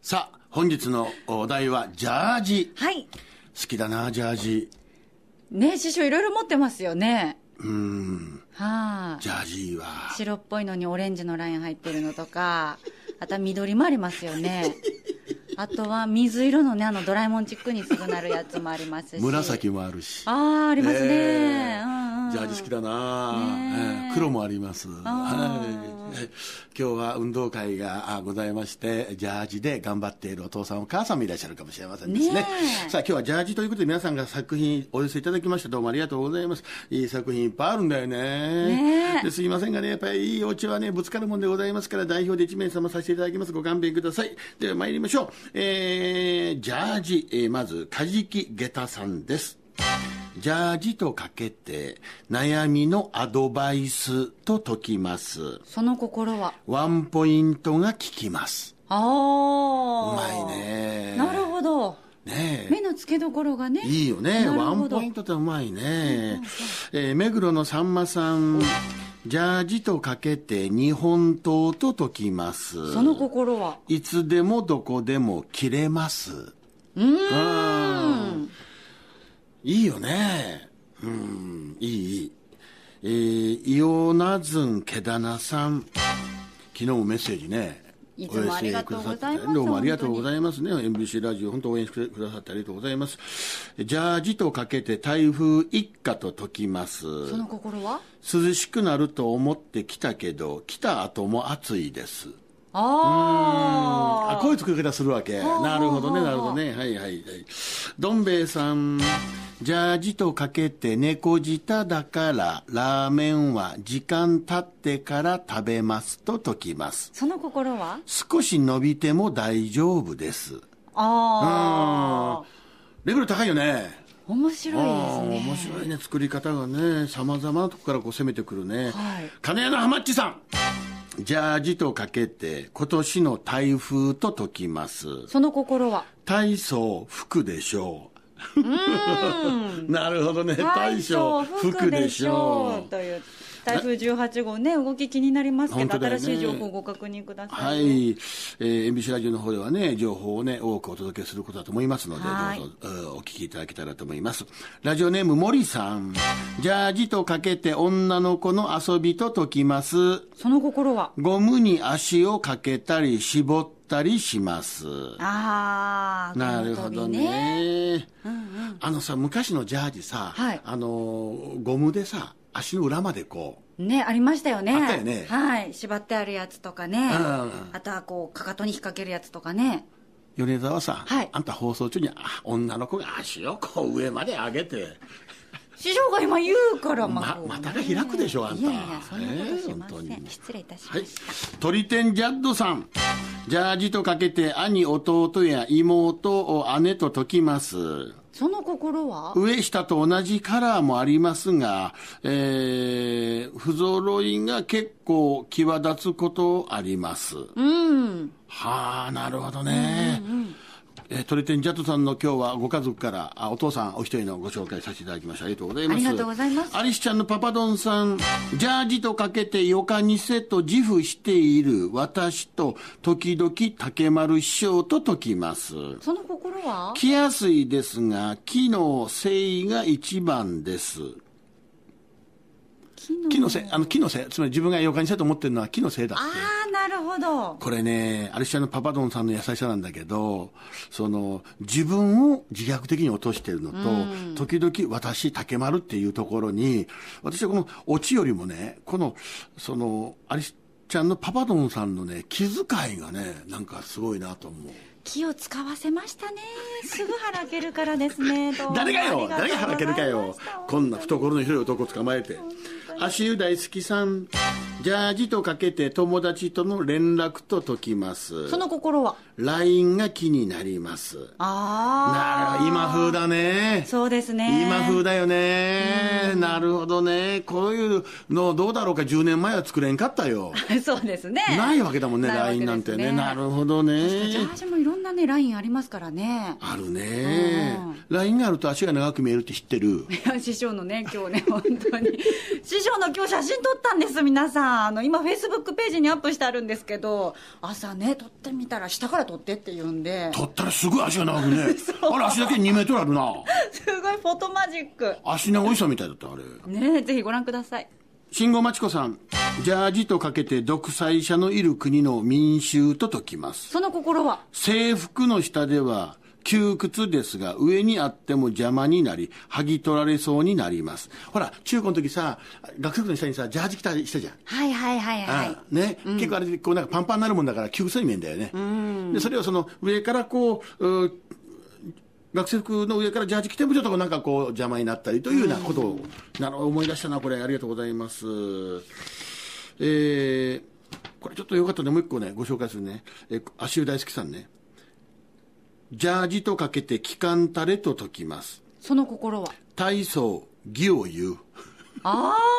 さあ、本日のお題は、ジャージ。はい。好きだな、ジャージ。ね師匠、いろいろ持ってますよね。うん。はあ。ジャージは。白っぽいのにオレンジのライン入ってるのとか、あとは緑もありますよね。あとは水色のね、あのドラえもんチックにすぐなるやつもありますし。紫もあるし。ああ、ありますね。えー、うんジャージ好きだな、え黒もあります、はい、今日は運動会がございましてジャージで頑張っているお父さんお母さんもいらっしゃるかもしれませんですねさあ今日はジャージということで皆さんが作品お寄せいただきました。どうもありがとうございますいい作品いっぱいあるんだよねですいませんがねやっぱりいいお家はねぶつかるもんでございますから代表で1名様させていただきますご勘弁くださいでは参りましょうえー、ジャージ、えー、まずカジキゲタさんですジャージとかけて、悩みのアドバイスと解きます。その心はワンポイントが効きます。ああ。うまいね。なるほど。ね、目の付けどころがねいいよねワンポイントってうまいね、えー、目黒のさんまさんジャージとかけて日本刀と解きますその心はいつでもどこでも切れますうんいいよね。うん、いい、いい。えー、イオナズンケダナさん。昨日もメッセージね。いつもありがとうございます。どうもありがとうございますね。MBC ラジオ、本当応援してくださってありがとうございます。ジャージとかけて台風一過と解きます。その心は涼しくなると思って来たけど、来た後も暑いです。ああこういう作り方するわけなるほどねなるほどねはいはいはいどん兵衛さんじゃあじとかけて猫舌だからラーメンは時間経ってから食べますと解きますその心は少し伸びても大丈夫ですああレベル高いよね面白いですね面白いね作り方がねさまざまなとこからこう攻めてくるね、はい、金谷のハマッチさんジャージとかけて今年の台風と解きますその心は体操服でしょう なるほどね大将服でしょうと言っ台風18号ね、動き気になりますけど、ね、新しい情報をご確認ください、ね、はい、えー、MBC ラジオの方ではね、情報をね、多くお届けすることだと思いますので、どうぞお聞きいただけたらと思います。ラジオネーム、森さん。ジャージとかけて女の子の遊びと解きます。その心はゴムに足をかけたり、絞ったたりします。ああ、なるほどね。ねうんうん、あのさ、昔のジャージさ、はい、あの、ゴムでさ、足の裏までこうねありましたよねあったよねはい縛ってあるやつとかねあとはこうかかとに引っ掛けるやつとかね米沢さん、はい、あんた放送中にあ女の子が足をこう上まで上げて師匠が今言うからままたが開くでしょう、あんたいやいやそんなことしません、えー、失礼いたしました、はい、鳥天ジャッドさんジャージとかけて兄弟や妹を姉と解きますその心は上下と同じカラーもありますが、えー、不揃いが結構際立つことあります。うん。はあ、なるほどね。うんうんうんえトリテンジャトさんの今日はご家族からあお父さんお一人のご紹介させていただきましたありがとうございますありがとうございますアリスちゃんのパパドンさんジャージとかけてよかにせと自負している私と時々竹丸師匠と解きますその心はやすいですが木の誠意が一番です木のせい、あの木のせい、つまり自分が妖怪にしたと思ってるのは木のせいだって。ああ、なるほど。これね、アルシアのパパドンさんの優しさなんだけど、その、自分を自虐的に落としてるのと、時々私、竹丸っていうところに、私はこのオチよりもね、この、その、アリア、ちゃんのパパドンさんのね気遣いがねなんかすごいなと思う気を使わせましたねすぐはらけるからですね誰がよ誰がらけるかよこんな懐の広い男捕まえて足湯大好きさんジャージとかけて友達との連絡と解きますその心は LINE が気になりますああなる今風だねそうですね今風だよねなるほどねこういうのどうだろうか10年前は作れんかったよ そうですねないわけだもんね LINE なんてねなるほどねジャージもいろんなね LINE ありますからねあるね LINE があると足が長く見えるって知ってるいや 師匠のね今日ね本当に師匠の今日写真撮ったんです皆さんあの今フェイスブックページにアップしてあるんですけど朝ね撮ってみたら下から撮ってって言うんで撮ったらすごい足が長くね あれ足だけ2メートルあるなすごいフォトマジック足おいさみたいだったあれねえぜひご覧ください慎吾真知子さんジャージとかけて独裁者のいる国の民衆と解きますその心は制服の下では窮屈ですが、上にあっても邪魔になり、剥ぎ取られそうになります。ほら、中高の時さ、学生服の下にさ、ジャージ着たりしたじゃん。はいはいはいはい。ね、うん、結構あれこうなんかパンパンになるもんだから、窮屈に見えんだよね。うん、で、それをその、上からこう、う学生服の上からジャージ着てもちょっとなんかこう邪魔になったりというようなことを、なる思い出したな、これ、ありがとうございます。えー、これちょっとよかったんで、もう一個ね、ご紹介するね。えー、足湯大好きさんね。ジャージとかけて機関タれと解きます。その心は体操、義を言う。ああ。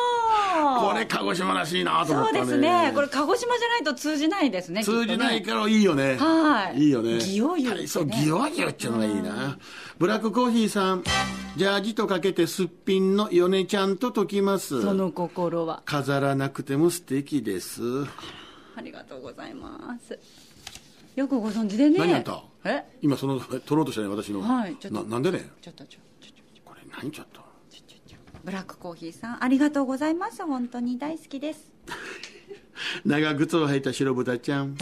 これ鹿児島らしいなと思った、ね、そうですね。これ鹿児島じゃないと通じないですね。通じないからいいよね。はい。いいよね。義を言う、ね。そう、義を言うっていうのがいいな。ブラックコーヒーさん。ジャージとかけてすっぴんの米ちゃんと解きます。その心は。飾らなくても素敵です。ありがとうございます。よくご存知でね何やったえ今その取ろうとしたね私の、はい、ちょっとなんでねちょっとちょちょちょこれ何ちょっとブラックコーヒーさんありがとうございます本当に大好きです 長靴を履いた白豚ちゃん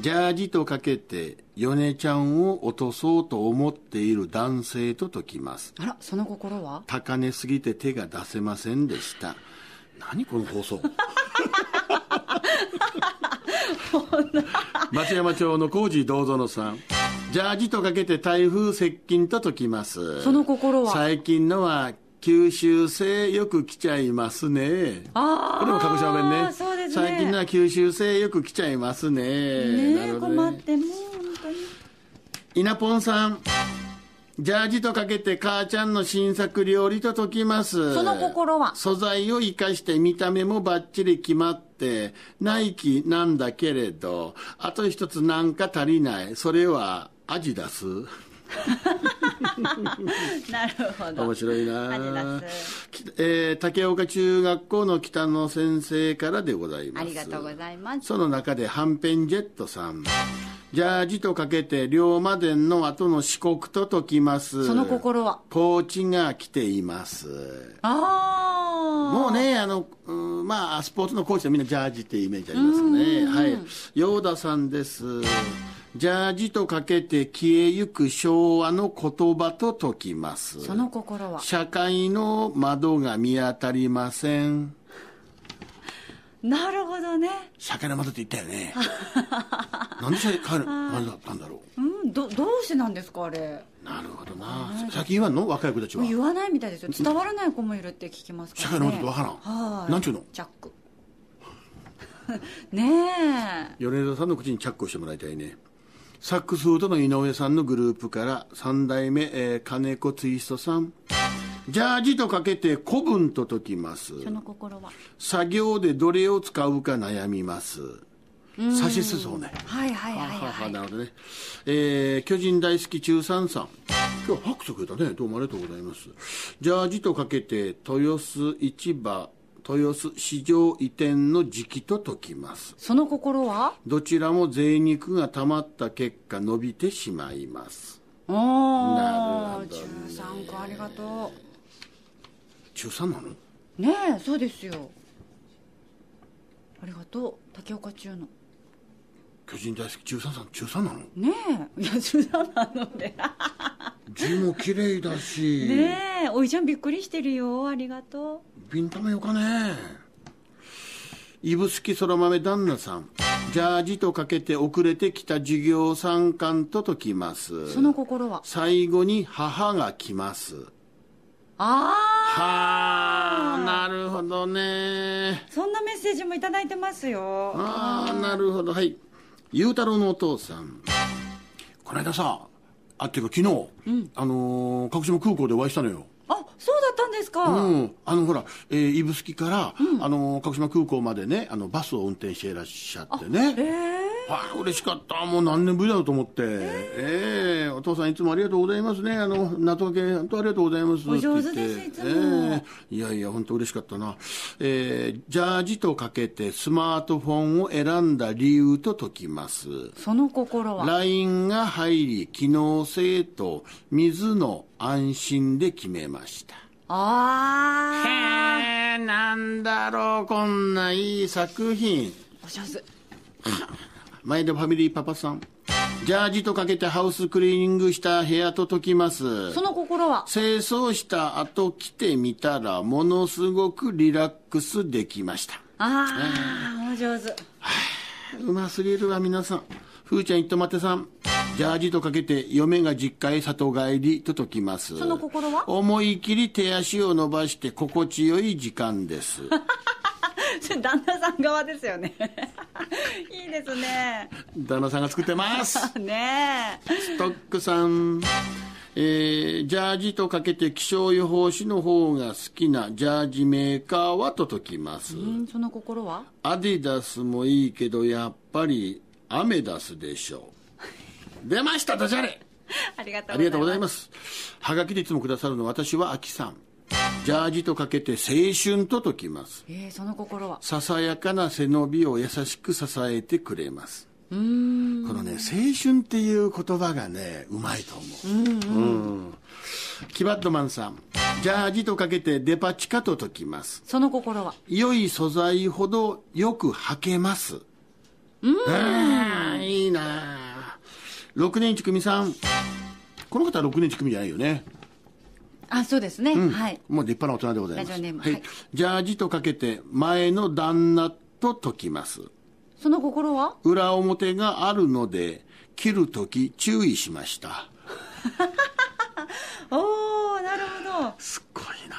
ジャージとかけて米ちゃんを落とそうと思っている男性と解きますあらその心は高値すぎて手が出せませんでした何この放送 松山町の工事道園さんジャージとかけて台風接近と解きますその心は最近のは九州製よく来ちゃいますねあこれも鹿児島弁ねね最近のは九州製よく来ちゃいますねねね困ってもう本当に稲ポンさんジャージとかけて母ちゃんの新作料理と解きます。その心は素材を生かして見た目もバッチリ決まって、ナイキなんだけれど、あと一つなんか足りない。それはアジす。なるほど面白いなえー、竹岡中学校の北野先生からでございますありがとうございますその中ではんぺんジェットさんジャージとかけて龍馬伝の後の四国と解きますその心はーチが来ていますああもうねあのまあスポーツのコーチはみんなジャージってイメージありますねはいヨーダさんですジャージとかけて消えゆく昭和の言葉と解きます。その心は社会の窓が見当たりません。なるほどね。社会の窓って言ったよね。なんで社会の 窓だったんだろう。うん、ど、どうしてなんですか、あれ。なるほどな。先言わんの若い子たちは。言わないみたいですよ。伝わらない子もいるって聞きますから、ね、社会の窓ってわからん。はなんちゅうのチャック。ねえ。米田さんの口にチャックをしてもらいたいね。サックスフードの井上さんのグループから三代目、えー、金子ツイストさんジャージとかけて古文と解きますその心は作業でどれを使うか悩みます指しすそうねはいはいはいはいはいなるほどねえー、巨人大好き中三さん今日白足だねどうもありがとうございますジャージとかけて豊洲市場豊洲市場移転の時期と解きますその心はどちらも贅肉がたまった結果伸びてしまいますああ、なるほど、ね、13個ありがとう13なのねえそうですよありがとう竹岡中の巨人大好き13さん13なのねえいや13なので字も綺麗だしねえおいちゃんびっくりしてるよありがとうビンタメよかね指宿そら豆旦那さんジャージとかけて遅れてきた授業参観と解きますその心は最後に母が来ますああはあなるほどねそんなメッセージも頂いてますよああなるほどはい雄太郎のお父さんこの間さあっていうか昨日、うん、あのー、鹿児島空港でお会いしたのよあそうだったんですか、うん、あのほら、えー、指宿から、うん、あのー、鹿児島空港までねあのバスを運転していらっしゃってねええーああ、嬉しかった。もう何年ぶりだと思って。えー、えー、お父さんいつもありがとうございますね。あの、夏明け、本当ありがとうございます。お上手です、いつも。えー、いやいや、本当嬉しかったな。えー、ジャージとかけてスマートフォンを選んだ理由と解きます。その心は ?LINE が入り、機能性と、水の安心で決めました。ああ。へえ、なんだろう、こんないい作品。お上手。前田ファミリーパパさんジャージとかけてハウスクリーニングした部屋と解きますその心は清掃した後来てみたらものすごくリラックスできましたああお上手はうますぎるわ皆さんふーちゃんいっとまてさんジャージとかけて嫁が実家へ里帰りと解きますその心は思い切り手足を伸ばして心地よい時間です 旦那さん側ですよね いいですね旦那さんが作ってます ねストックさんえー、ジャージとかけて気象予報士の方が好きなジャージメーカーは届きますその心はアディダスもいいけどやっぱりアメダスでしょう出ましたダジャレありがとうございますはがきでいつもくださるの私はアキさんジャージとかけて青春と解きます。えー、その心はささやかな背伸びを優しく支えてくれます。このね、青春っていう言葉がね、うまいと思う。うん、うん、キバットマンさん。ジャージとかけてデパ地下と解きます。その心は良い素材ほどよく履けます。うん。いいな六年一組さん。この方は6年一組じゃないよね。あそうですね、うん、はいもう立派な大人でございますはい、はい、ジャージとかけて前の旦那と解きますその心は裏表があるので切る時注意しました おおなるほどすっごいな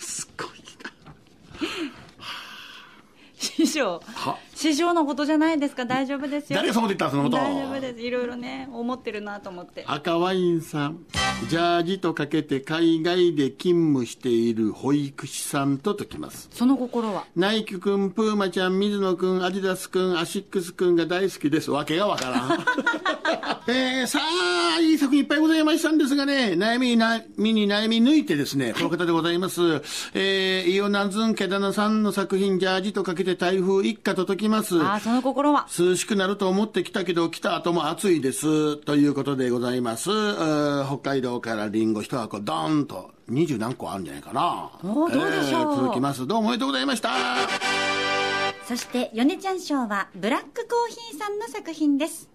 すっごいな師匠は市場のことじゃないですか大丈夫ですよ誰がそのこと言ったそのこと大丈夫ですいろいろね思ってるなと思って赤ワインさんジャージとかけて海外で勤務している保育士さんと解きますその心はナイキ君プーマちゃん水野君アディダス君アシックス君が大好きですわけがわからんえー、さあ、いい作品いっぱいございましたんですがね、悩みに悩みに悩み抜いてですね、この方でございます。はい、えー、イオナズンケダナさんの作品、ジャージとかけて台風一過届きます。あその心は。涼しくなると思ってきたけど、来た後も暑いです。ということでございます。北海道からリンゴ一箱ドーンと、二十何個あるんじゃないかな。おどうでしょう、えー、続きます。どうもおめでとうございました。そして、米ちゃん賞は、ブラックコーヒーさんの作品です。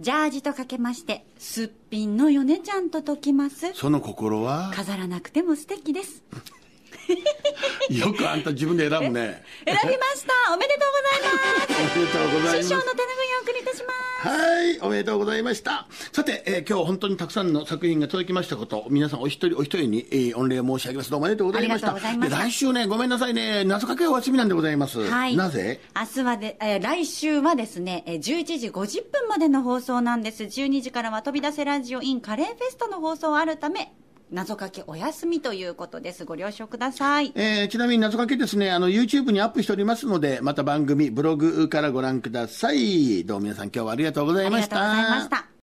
ジャージとかけましてすっぴんの米ちゃんと解きますその心は飾らなくても素敵です よくあんた自分で選ぶね。選びましたおめでとうございますおめでとうございます。師匠の手拭いをお送りいたします。はい、おめでとうございました。さて、えー、今日本当にたくさんの作品が届きましたこと、皆さんお一人お一人に、えー、御礼を申し上げます。どうもありがとうございました。来週ね、ごめんなさいね、謎かけお休みなんでございます。はい。なぜ明日はで、えー、来週はですね、11時50分までの放送なんです。12時からは飛び出せラジオインカレーフェストの放送あるため、謎かけお休みということです。ご了承ください。えー、ちなみに謎かけですね、あの、YouTube にアップしておりますので、また番組、ブログからご覧ください。どうも皆さん今日はありがとうございました。ありがとうございました。